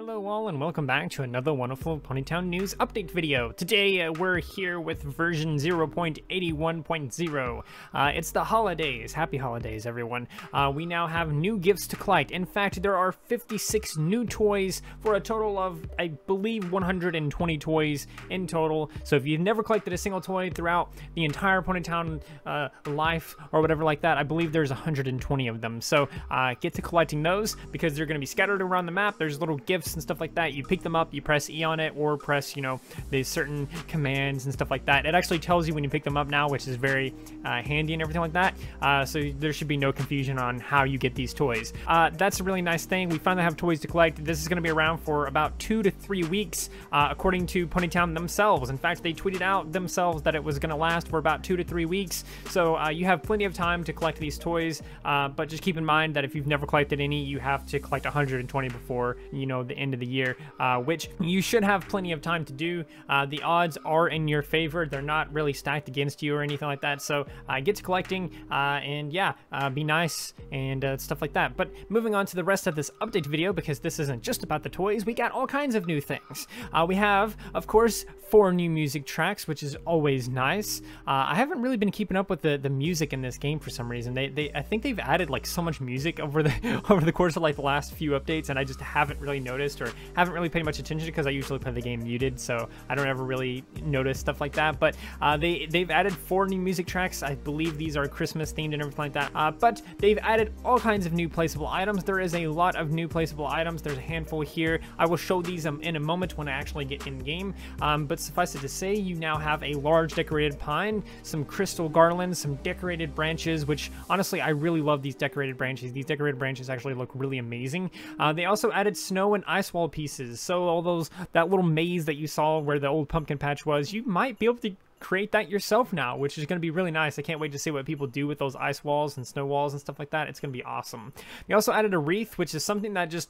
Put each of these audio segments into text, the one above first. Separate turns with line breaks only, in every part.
Hello all and welcome back to another wonderful Ponytown News update video. Today uh, we're here with version 0.81.0. Uh, it's the holidays. Happy holidays everyone. Uh, we now have new gifts to collect. In fact there are 56 new toys for a total of I believe 120 toys in total. So if you've never collected a single toy throughout the entire Ponytown uh, life or whatever like that I believe there's 120 of them. So uh, get to collecting those because they're going to be scattered around the map. There's little gifts and stuff like that, you pick them up, you press E on it, or press, you know, the certain commands and stuff like that. It actually tells you when you pick them up now, which is very uh, handy and everything like that. Uh, so there should be no confusion on how you get these toys. Uh, that's a really nice thing. We finally have toys to collect. This is going to be around for about two to three weeks, uh, according to Ponytown themselves. In fact, they tweeted out themselves that it was going to last for about two to three weeks. So uh, you have plenty of time to collect these toys, uh, but just keep in mind that if you've never collected any, you have to collect 120 before, you know, the end of the year, uh, which you should have plenty of time to do. Uh, the odds are in your favor. They're not really stacked against you or anything like that. So uh, get to collecting and yeah, be nice and stuff like that. But moving on to the rest of this update video, because this isn't just about the toys, we got all kinds of new things. we have, of course, four new music tracks, which is always nice. I haven't really been keeping up with the, the music in this game for some reason. They, they I think they've added like so much music over the over the course of like the last few updates, and I just haven't really noticed noticed or haven't really paid much attention because I usually play the game muted, so I don't ever really notice stuff like that. But uh, they they've added four new music tracks. I believe these are Christmas themed and everything like that. Uh, but they've added all kinds of new placeable items. There is a lot of new placeable items. There's a handful here. I will show these um, in a moment when I actually get in game. Um, but suffice it to say, you now have a large decorated pine, some crystal garlands, some decorated branches, which honestly I really love these decorated branches. These decorated branches actually look really amazing. Uh, they also added snow and ice wall pieces. So all those that little maze that you saw where the old pumpkin patch was, you might be able to create that yourself now, which is going to be really nice. I can't wait to see what people do with those ice walls and snow walls and stuff like that. It's going to be awesome. They also added a wreath, which is something that just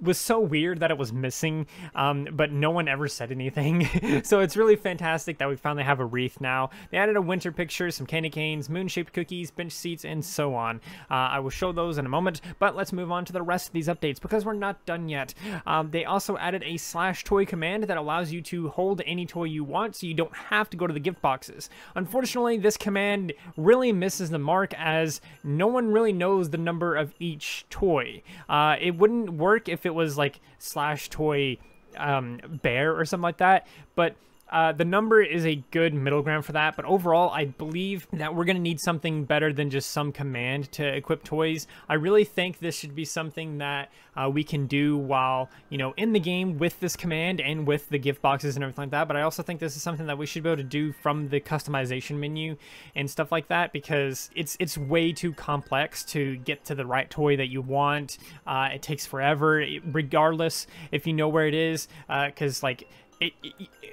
was so weird that it was missing, um, but no one ever said anything. so it's really fantastic that we finally have a wreath now. They added a winter picture, some candy canes, moon-shaped cookies, bench seats, and so on. Uh, I will show those in a moment, but let's move on to the rest of these updates because we're not done yet. Um, they also added a slash toy command that allows you to hold any toy you want so you don't have to go to the gift boxes. Unfortunately, this command really misses the mark as no one really knows the number of each toy. Uh, it wouldn't work if it was like slash toy um, bear or something like that. But uh, the number is a good middle ground for that, but overall, I believe that we're going to need something better than just some command to equip toys. I really think this should be something that uh, we can do while, you know, in the game with this command and with the gift boxes and everything like that, but I also think this is something that we should be able to do from the customization menu and stuff like that because it's it's way too complex to get to the right toy that you want. Uh, it takes forever, regardless if you know where it is, because, uh, like,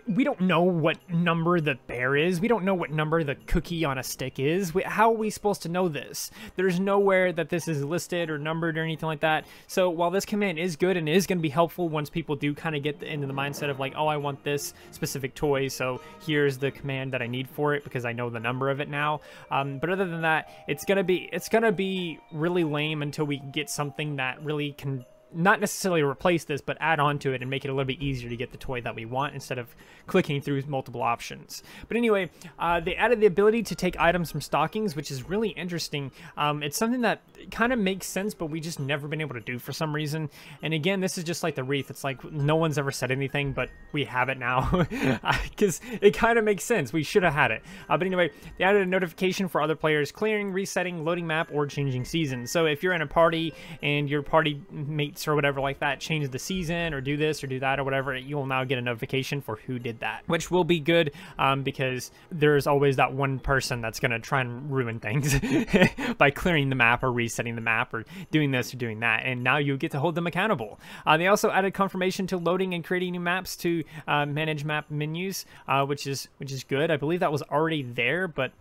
we don't know what number the bear is. We don't know what number the cookie on a stick is. We, how are we supposed to know this? There's nowhere that this is listed or numbered or anything like that. So while this command is good and is going to be helpful once people do kind of get into the mindset of like, oh, I want this specific toy, so here's the command that I need for it because I know the number of it now. Um, but other than that, it's gonna be it's gonna be really lame until we get something that really can not necessarily replace this, but add on to it and make it a little bit easier to get the toy that we want instead of clicking through multiple options. But anyway, uh, they added the ability to take items from stockings, which is really interesting. Um, it's something that kind of makes sense, but we just never been able to do for some reason. And again, this is just like the wreath. It's like no one's ever said anything, but we have it now because uh, it kind of makes sense. We should have had it. Uh, but anyway, they added a notification for other players clearing, resetting, loading map, or changing season. So if you're in a party and your party mates or whatever like that, change the season or do this or do that or whatever, you will now get a notification for who did that, which will be good um, because there's always that one person that's going to try and ruin things by clearing the map or resetting the map or doing this or doing that. And now you get to hold them accountable. Uh, they also added confirmation to loading and creating new maps to uh, manage map menus, uh, which is which is good. I believe that was already there, but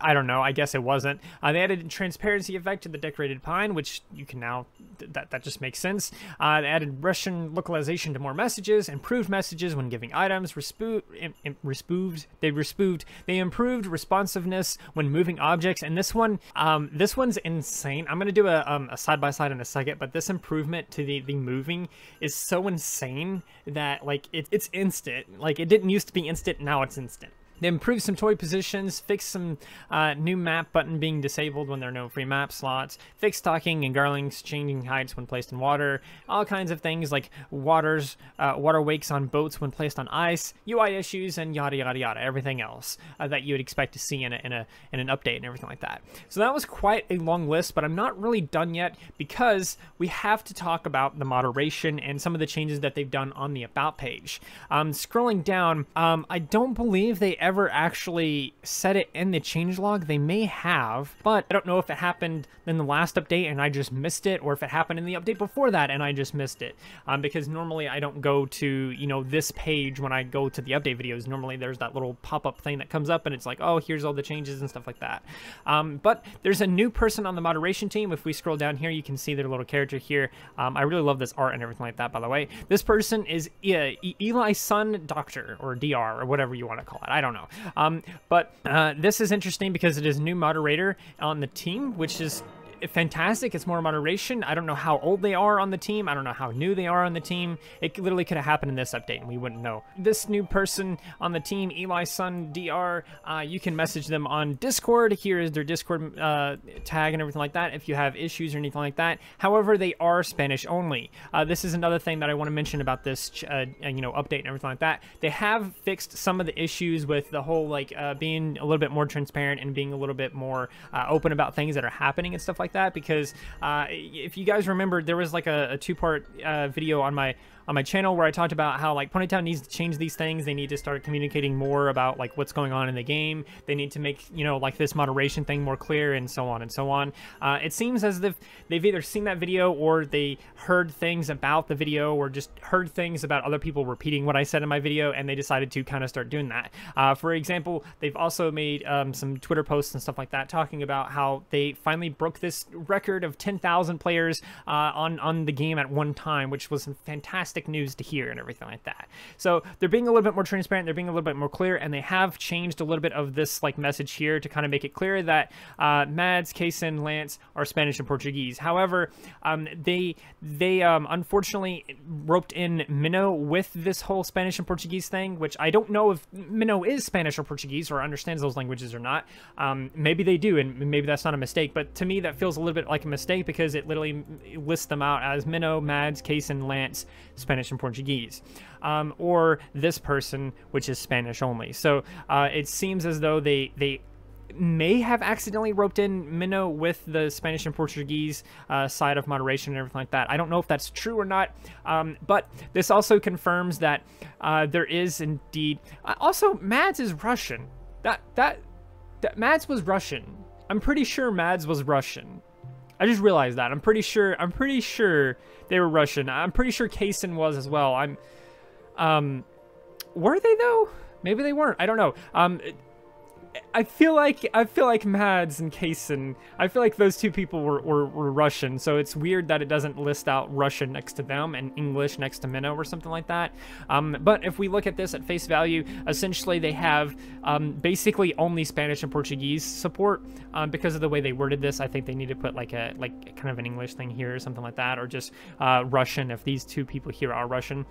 I, don't know. I guess it wasn't. Uh, they added transparency effect to the decorated pine, which you can now th- that that just makes sense. Uh, they added Russian localization to more messages, improved messages when giving items, respo- Im- Im- respooved. They respooved. They improved responsiveness when moving objects, and this one, um, this one's insane. I'm gonna do a um, a side by side in a second, but this improvement to the the moving is so insane that like it, it's instant. Like it didn't used to be instant, now it's instant. They improved some toy positions, fixed some uh, new map button being disabled when there are no free map slots, fixed talking and garlings changing heights when placed in water, all kinds of things like waters, uh, water wakes on boats when placed on ice, UI issues, and yada yada yada, everything else uh, that you would expect to see in, a, in, a, in an update and everything like that. So that was quite a long list, but I'm not really done yet because we have to talk about the moderation and some of the changes that they've done on the About page. Um, scrolling down, um, I don't believe they ever ever actually set it in the changelog. They may have, but I don't know if it happened in the last update and I just missed it, or if it happened in the update before that and I just missed it. Um, because normally I don't go to, you know, this page when I go to the update videos. Normally there's that little pop-up thing that comes up and it's like, oh, here's all the changes and stuff like that. Um, but there's a new person on the moderation team. If we scroll down here, you can see their little character here. Um, I really love this art and everything like that, by the way. This person is uh, Sun Doctor, or DR, or whatever you want to call it. I don't know know. Um, but uh, this is interesting because it is a new moderator on the team, which is fantastic. It's more moderation. I don't know how old they are on the team. I don't know how new they are on the team. It literally could have happened in this update and we wouldn't know. This new person on the team, Eli Sun DR, uh, you can message them on Discord. Here is their Discord uh, tag and everything like that if you have issues or anything like that. However, they are Spanish only. Uh, this is another thing that I want to mention about this, uh, uh, you know, update and everything like that. They have fixed some of the issues with the whole like uh, being a little bit more transparent and being a little bit more open about things that are happening and stuff like that like that because uh, if you guys remember, there was like a, a two-part uh, video on my on my channel where I talked about how like Ponytown needs to change these things. They need to start communicating more about like what's going on in the game. They need to make you know like this moderation thing more clear and so on and so on. Uh, it seems as if they've either seen that video or they heard things about the video or just heard things about other people repeating what I said in my video and they decided to kind of start doing that. Uh, for example, they've also made um, some Twitter posts and stuff like that talking about how they finally broke this record of 10,000 players uh, on on the game at one time, which was fantastic news to hear and everything like that. So they're being a little bit more transparent, they're being a little bit more clear, and they have changed a little bit of this like message here to kind of make it clear that uh, Mads, Kaysen, Lance are Spanish and Portuguese. However, um, they they um, unfortunately roped in Minnow with this whole Spanish and Portuguese thing, which I don't know if Minnow is Spanish or Portuguese or understands those languages or not. Um, maybe they do, and maybe that's not a mistake. But to me, that feels feels a little bit like a mistake because it literally lists them out as Minnow, Mads, Cason, Lance, Spanish and Portuguese, um, or this person, which is Spanish only. So uh, it seems as though they they may have accidentally roped in Minnow with the Spanish and Portuguese uh, side of moderation and everything like that. I don't know if that's true or not, um, but this also confirms that uh, there is indeed. Uh, also, Mads is Russian. That that. that Mads was Russian. I'm pretty sure Mads was Russian. I just realized that. I'm pretty sure. I'm pretty sure they were Russian. I'm pretty sure Kaysen was as well. I'm. Um, were they though? Maybe they weren't. I don't know. Um, I feel like I feel like Mads and Kaysen. I feel like those two people were, were, were, Russian, so it's weird that it doesn't list out Russian next to them and English next to Minnow or something like that. Um, but if we look at this at face value, essentially they have um, basically only Spanish and Portuguese support um, because of the way they worded this. I think they need to put like a like kind of an English thing here or something like that, or just uh, Russian if these two people here are Russian.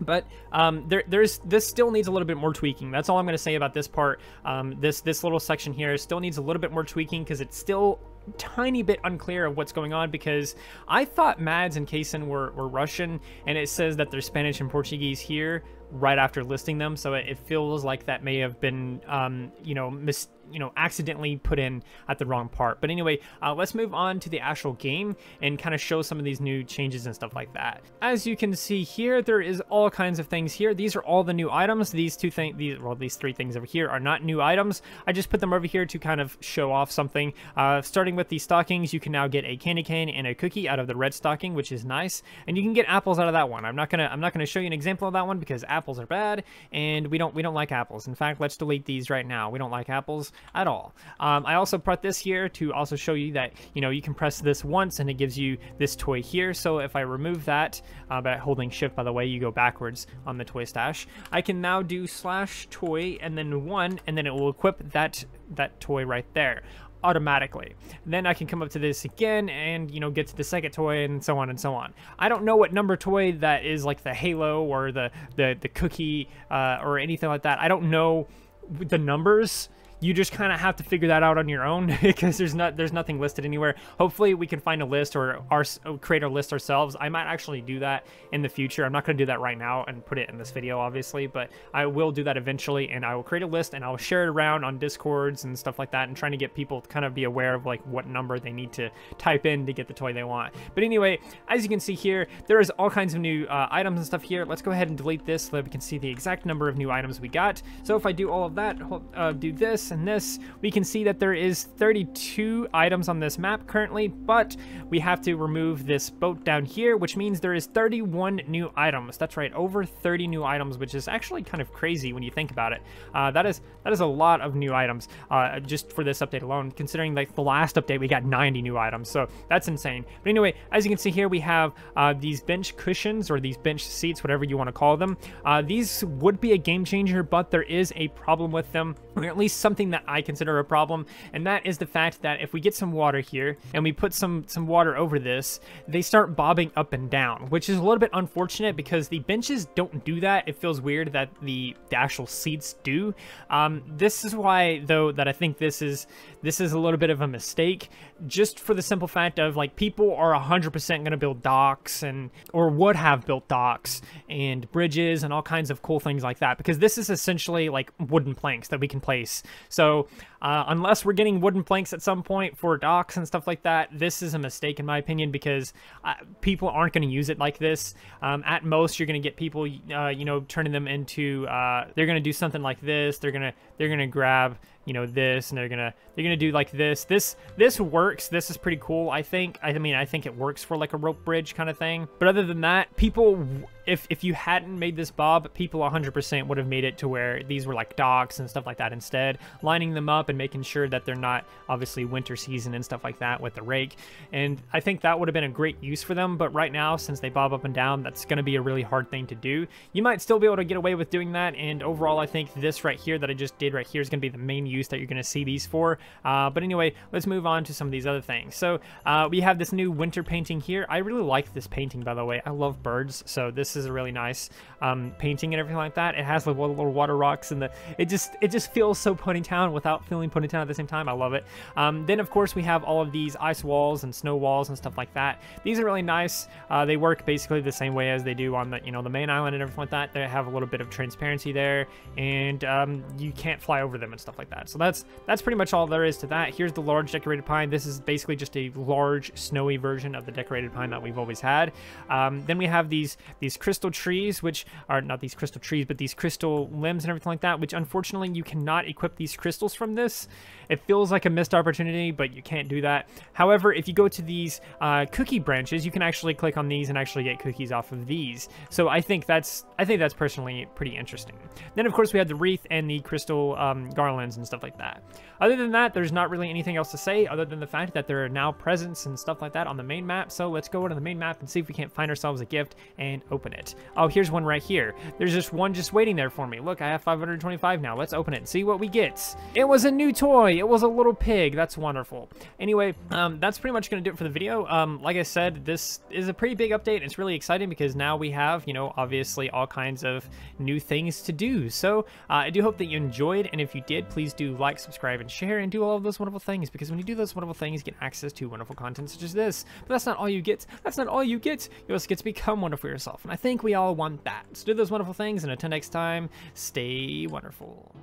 But um, there, there's this still needs a little bit more tweaking. That's all I'm going to say about this part. Um, this this little section here still needs a little bit more tweaking because it's still tiny bit unclear of what's going on because I thought Mads and Kaysen were, were Russian and it says that they're Spanish and Portuguese here right after listing them. So it, feels like that may have been, um, you know, mis- you know, accidentally put in at the wrong part. But anyway, uh, let's move on to the actual game and kind of show some of these new changes and stuff like that. As you can see here, there is all kinds of things here. These are all the new items. These two things, these well, these three things over here are not new items. I just put them over here to kind of show off something. Uh, starting with the stockings, you can now get a candy cane and a cookie out of the red stocking, which is nice. And you can get apples out of that one. I'm not gonna I'm not gonna show you an example of that one because apples are bad, and we don't we don't like apples. In fact, let's delete these right now. We don't like apples at all. Um, I also put this here to also show you that you know you can press this once and it gives you this toy here. So if I remove that uh, by holding shift, by the way, you go backwards on the toy stash. I can now do slash toy and then one, and then it will equip that that toy right there automatically. And then I can come up to this again and, you know, get to the second toy and so on and so on. I don't know what number toy that is like the halo or the, the, the cookie uh, or anything like that. I don't know the numbers you just kind of have to figure that out on your own because there's not there's nothing listed anywhere. Hopefully we can find a list or our uh, create a list ourselves. I might actually do that in the future. I'm not going to do that right now and put it in this video obviously, but I will do that eventually and I will create a list and I'll share it around on discords and stuff like that and trying to get people to kind of be aware of like what number they need to type in to get the toy they want. But anyway, as you can see here, there is all kinds of new uh, items and stuff here. Let's go ahead and delete this so that we can see the exact number of new items we got. So if I do all of that, uh, do this this and this, we can see that there is 32 items on this map currently, but we have to remove this boat down here, which means there is 31 new items. That's right, over 30 new items, which is actually kind of crazy when you think about it. Uh, that is that is a lot of new items uh, just for this update alone, considering like the last update we got 90 new items, so that's insane. But anyway, as you can see here, we have uh, these bench cushions or these bench seats, whatever you want to call them. Uh, these would be a game changer, but there is a problem with them, or at least some thing that I consider a problem, and that is the fact that if we get some water here and we put some, some water over this, they start bobbing up and down, which is a little bit unfortunate because the benches don't do that. It feels weird that the, the actual seats do. Um, this is why, though, that I think this is this is a little bit of a mistake just for the simple fact of like people are 100% going to build docks and or would have built docks and bridges and all kinds of cool things like that because this is essentially like wooden planks that we can place so uh, unless we're getting wooden planks at some point for docks and stuff like that this is a mistake in my opinion because uh, people aren't going to use it like this um, at most you're going to get people uh, you know turning them into uh, they're going to do something like this they're going to they're going to grab you know this and they're gonna they're gonna do like this this this works this is pretty cool i think i mean i think it works for like a rope bridge kind of thing but other than that people if if you hadn't made this bob, people 100% would have made it to where these were like docks and stuff like that instead, lining them up and making sure that they're not obviously winter season and stuff like that with the rake. And I think that would have been a great use for them, but right now since they bob up and down, that's going to be a really hard thing to do. You might still be able to get away with doing that, and overall I think this right here that I just did right here is going to be the main use that you're going to see these for. Uh, but anyway, let's move on to some of these other things. So uh, we have this new winter painting here. I really like this painting by the way. I love birds, so this is a really nice um, painting and everything like that. It has like little water rocks and the it just it just feels so Ponytown without feeling Ponytown at the same time. I love it. Um, then of course we have all of these ice walls and snow walls and stuff like that. These are really nice. Uh, they work basically the same way as they do on the you know the main island and everything like that. They have a little bit of transparency there, and um, you can't fly over them and stuff like that. So that's that's pretty much all there is to that. Here's the large decorated pine. This is basically just a large snowy version of the decorated pine that we've always had. Um, then we have these these crystal trees, which are not these crystal trees, but these crystal limbs and everything like that, which unfortunately you cannot equip these crystals from this. It feels like a missed opportunity, but you can't do that. However, if you go to these uh, cookie branches, you can actually click on these and actually get cookies off of these. So I think that's I think that's personally pretty interesting. Then of course we had the wreath and the crystal um, garlands and stuff like that. Other than that, there's not really anything else to say other than the fact that there are now presents and stuff like that on the main map. So let's go to the main map and see if we can't find ourselves a gift and open it it. Oh, here's one right here. There's just one just waiting there for me. Look, I have 525 now. Let's open it and see what we get. It was a new toy. It was a little pig. That's wonderful. Anyway, um, that's pretty much going to do it for the video. Um, like I said, this is a pretty big update. It's really exciting because now we have, you know, obviously all kinds of new things to do. So uh, I do hope that you enjoyed. And if you did, please do like, subscribe, and share and do all of those wonderful things because when you do those wonderful things, you get access to wonderful content such as this. But that's not all you get. That's not all you get. You also get to become wonderful yourself. And I I think we all want that. So do those wonderful things, and until next time, stay wonderful.